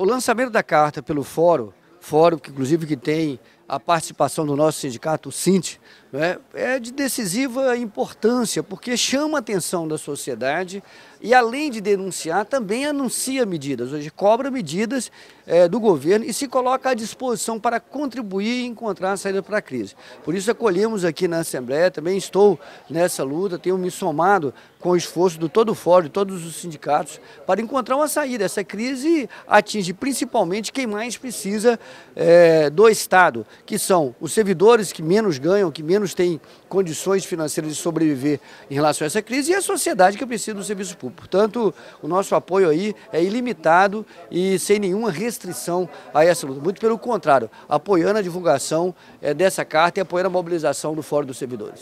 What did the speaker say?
O lançamento da carta pelo fórum, fórum que inclusive que tem a participação do nosso sindicato, o Sint, né, é de decisiva importância, porque chama a atenção da sociedade e, além de denunciar, também anuncia medidas, hoje cobra medidas é, do governo e se coloca à disposição para contribuir e encontrar a saída para a crise. Por isso, acolhemos aqui na Assembleia, também estou nessa luta, tenho me somado com o esforço do todo o fórum, de todos os sindicatos, para encontrar uma saída. Essa crise atinge principalmente quem mais precisa é, do Estado que são os servidores que menos ganham, que menos têm condições financeiras de sobreviver em relação a essa crise e a sociedade que precisa do serviço público. Portanto, o nosso apoio aí é ilimitado e sem nenhuma restrição a essa luta. Muito pelo contrário, apoiando a divulgação eh, dessa carta e apoiando a mobilização do Fórum dos Servidores.